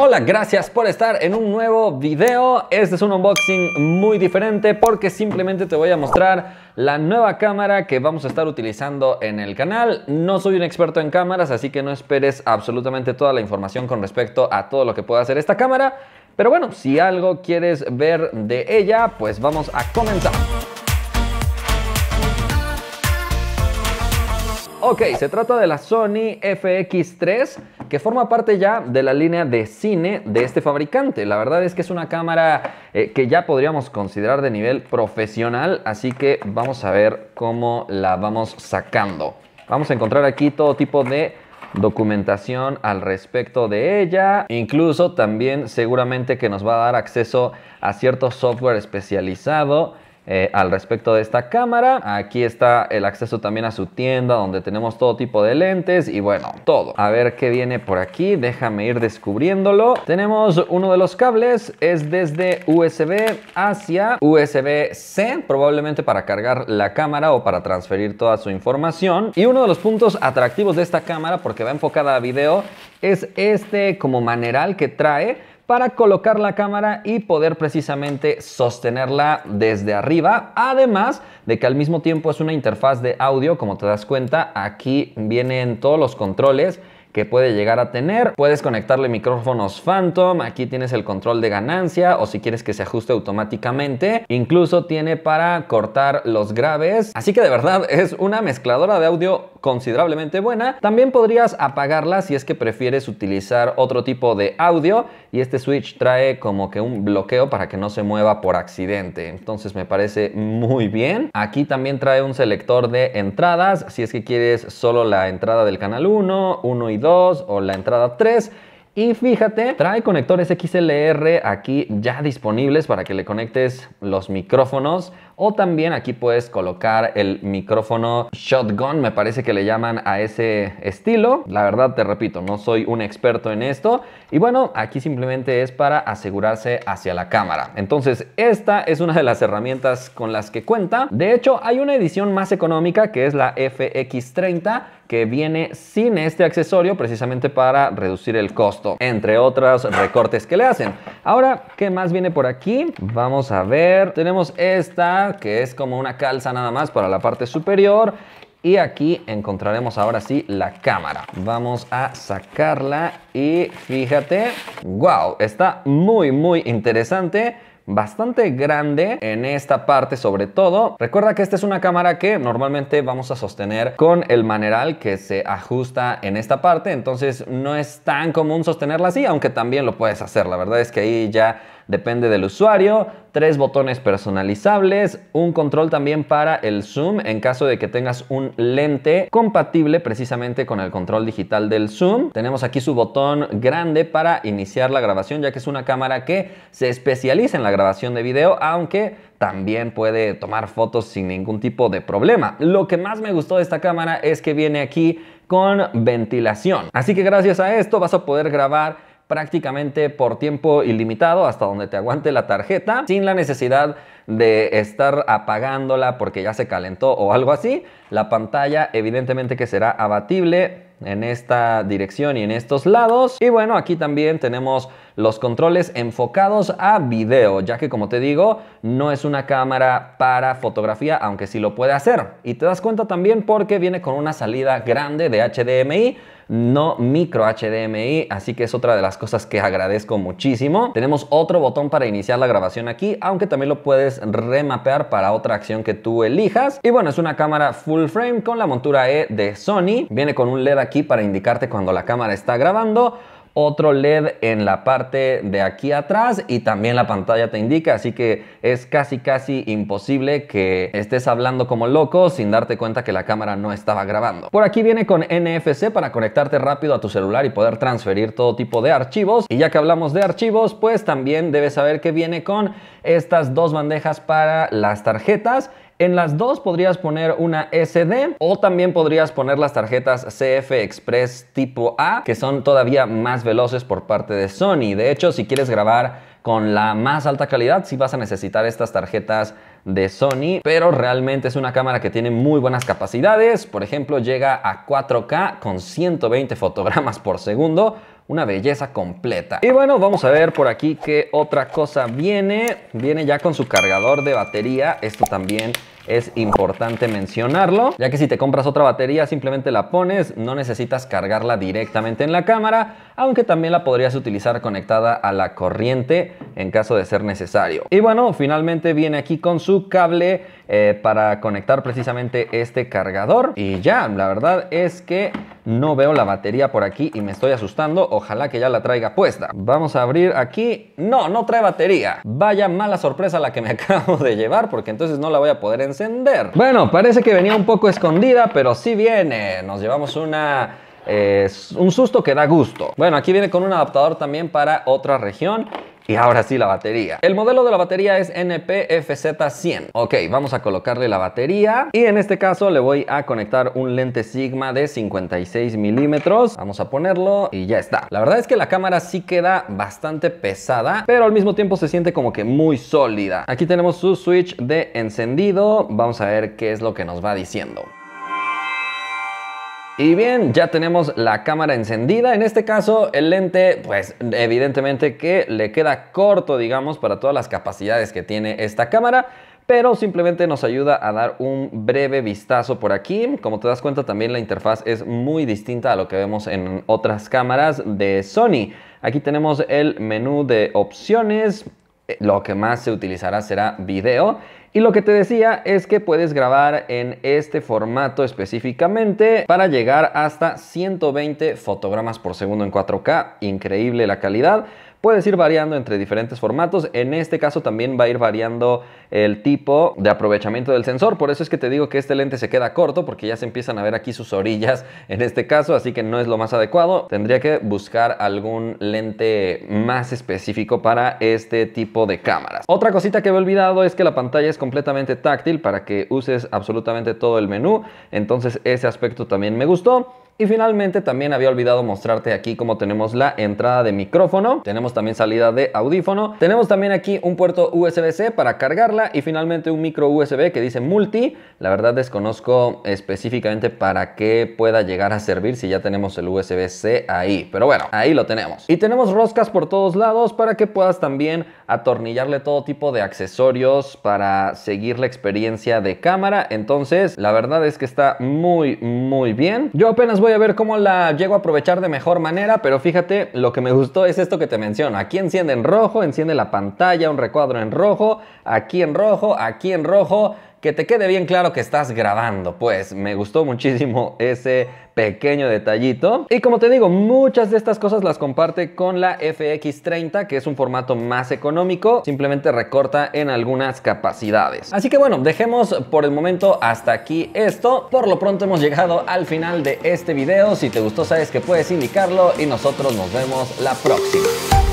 Hola, gracias por estar en un nuevo video. Este es un unboxing muy diferente porque simplemente te voy a mostrar la nueva cámara que vamos a estar utilizando en el canal. No soy un experto en cámaras, así que no esperes absolutamente toda la información con respecto a todo lo que pueda hacer esta cámara. Pero bueno, si algo quieres ver de ella, pues vamos a comenzar. Ok, se trata de la Sony FX3 que forma parte ya de la línea de cine de este fabricante. La verdad es que es una cámara eh, que ya podríamos considerar de nivel profesional, así que vamos a ver cómo la vamos sacando. Vamos a encontrar aquí todo tipo de documentación al respecto de ella. Incluso también seguramente que nos va a dar acceso a cierto software especializado eh, al respecto de esta cámara. Aquí está el acceso también a su tienda donde tenemos todo tipo de lentes y bueno, todo. A ver qué viene por aquí, déjame ir descubriéndolo. Tenemos uno de los cables, es desde USB hacia USB-C, probablemente para cargar la cámara o para transferir toda su información. Y uno de los puntos atractivos de esta cámara, porque va enfocada a video, es este como maneral que trae para colocar la cámara y poder precisamente sostenerla desde arriba. Además de que al mismo tiempo es una interfaz de audio, como te das cuenta, aquí vienen todos los controles puede llegar a tener. Puedes conectarle micrófonos Phantom, aquí tienes el control de ganancia o si quieres que se ajuste automáticamente. Incluso tiene para cortar los graves. Así que de verdad es una mezcladora de audio considerablemente buena. También podrías apagarla si es que prefieres utilizar otro tipo de audio y este switch trae como que un bloqueo para que no se mueva por accidente. Entonces me parece muy bien. Aquí también trae un selector de entradas si es que quieres solo la entrada del canal 1, 1 y 2 o la entrada 3. Y fíjate, trae conectores XLR aquí ya disponibles para que le conectes los micrófonos o también aquí puedes colocar el micrófono shotgun, me parece que le llaman a ese estilo. La verdad, te repito, no soy un experto en esto. Y bueno, aquí simplemente es para asegurarse hacia la cámara. Entonces, esta es una de las herramientas con las que cuenta. De hecho, hay una edición más económica que es la FX30 que viene sin este accesorio precisamente para reducir el costo, entre otros recortes que le hacen. Ahora, ¿qué más viene por aquí? Vamos a ver. Tenemos esta que es como una calza nada más para la parte superior. Y aquí encontraremos ahora sí la cámara. Vamos a sacarla y fíjate, wow, está muy muy interesante bastante grande en esta parte sobre todo. Recuerda que esta es una cámara que normalmente vamos a sostener con el maneral que se ajusta en esta parte, entonces no es tan común sostenerla así, aunque también lo puedes hacer. La verdad es que ahí ya depende del usuario, tres botones personalizables, un control también para el zoom en caso de que tengas un lente compatible precisamente con el control digital del zoom. Tenemos aquí su botón grande para iniciar la grabación ya que es una cámara que se especializa en la grabación de video, aunque también puede tomar fotos sin ningún tipo de problema. Lo que más me gustó de esta cámara es que viene aquí con ventilación. Así que gracias a esto vas a poder grabar prácticamente por tiempo ilimitado hasta donde te aguante la tarjeta sin la necesidad de estar apagándola porque ya se calentó o algo así. La pantalla evidentemente que será abatible en esta dirección y en estos lados. Y bueno, aquí también tenemos los controles enfocados a video, ya que como te digo, no es una cámara para fotografía, aunque sí lo puede hacer. Y te das cuenta también porque viene con una salida grande de HDMI, no micro HDMI, así que es otra de las cosas que agradezco muchísimo. Tenemos otro botón para iniciar la grabación aquí, aunque también lo puedes remapear para otra acción que tú elijas. Y bueno, es una cámara full frame con la montura E de Sony. Viene con un LED aquí para indicarte cuando la cámara está grabando otro LED en la parte de aquí atrás y también la pantalla te indica, así que es casi casi imposible que estés hablando como loco sin darte cuenta que la cámara no estaba grabando. Por aquí viene con NFC para conectarte rápido a tu celular y poder transferir todo tipo de archivos. Y ya que hablamos de archivos, pues también debes saber que viene con estas dos bandejas para las tarjetas en las dos podrías poner una SD o también podrías poner las tarjetas CF Express tipo A, que son todavía más veloces por parte de Sony. De hecho, si quieres grabar con la más alta calidad sí vas a necesitar estas tarjetas de Sony, pero realmente es una cámara que tiene muy buenas capacidades, por ejemplo llega a 4K con 120 fotogramas por segundo, una belleza completa. Y bueno, vamos a ver por aquí qué otra cosa viene. Viene ya con su cargador de batería. Esto también es importante mencionarlo, ya que si te compras otra batería simplemente la pones, no necesitas cargarla directamente en la cámara, aunque también la podrías utilizar conectada a la corriente en caso de ser necesario. Y bueno, finalmente viene aquí con su cable eh, para conectar precisamente este cargador y ya, la verdad es que no veo la batería por aquí y me estoy asustando. Ojalá que ya la traiga puesta. Vamos a abrir aquí. No, no trae batería. Vaya mala sorpresa la que me acabo de llevar porque entonces no la voy a poder encender bueno, parece que venía un poco escondida, pero sí viene. Nos llevamos una... Eh, un susto que da gusto. Bueno, aquí viene con un adaptador también para otra región. Y ahora sí, la batería. El modelo de la batería es NPFZ100. Ok, vamos a colocarle la batería. Y en este caso le voy a conectar un lente Sigma de 56 milímetros. Vamos a ponerlo y ya está. La verdad es que la cámara sí queda bastante pesada, pero al mismo tiempo se siente como que muy sólida. Aquí tenemos su switch de encendido. Vamos a ver qué es lo que nos va diciendo. Y bien, ya tenemos la cámara encendida. En este caso, el lente, pues evidentemente que le queda corto, digamos, para todas las capacidades que tiene esta cámara. Pero simplemente nos ayuda a dar un breve vistazo por aquí. Como te das cuenta, también la interfaz es muy distinta a lo que vemos en otras cámaras de Sony. Aquí tenemos el menú de opciones. Eh, lo que más se utilizará será video. Y lo que te decía es que puedes grabar en este formato específicamente para llegar hasta 120 fotogramas por segundo en 4K. Increíble la calidad. Puedes ir variando entre diferentes formatos. En este caso también va a ir variando el tipo de aprovechamiento del sensor. Por eso es que te digo que este lente se queda corto porque ya se empiezan a ver aquí sus orillas en este caso, así que no es lo más adecuado. Tendría que buscar algún lente más específico para este tipo de cámaras. Otra cosita que he olvidado es que la pantalla es completamente táctil para que uses absolutamente todo el menú. Entonces ese aspecto también me gustó. Y finalmente también había olvidado mostrarte aquí cómo tenemos la entrada de micrófono, tenemos también salida de audífono, tenemos también aquí un puerto USB-C para cargarla y finalmente un micro USB que dice multi. La verdad desconozco específicamente para qué pueda llegar a servir si ya tenemos el USB-C ahí, pero bueno, ahí lo tenemos. Y tenemos roscas por todos lados para que puedas también atornillarle todo tipo de accesorios para seguir la experiencia de cámara. Entonces, la verdad es que está muy, muy bien. Yo apenas voy voy a ver cómo la llego a aprovechar de mejor manera, pero fíjate, lo que me gustó es esto que te menciono. Aquí enciende en rojo, enciende la pantalla, un recuadro en rojo, aquí en rojo, aquí en rojo que te quede bien claro que estás grabando. Pues me gustó muchísimo ese pequeño detallito. Y como te digo, muchas de estas cosas las comparte con la FX30, que es un formato más económico, simplemente recorta en algunas capacidades. Así que bueno, dejemos por el momento hasta aquí esto. Por lo pronto hemos llegado al final de este video. Si te gustó, sabes que puedes indicarlo y nosotros nos vemos la próxima.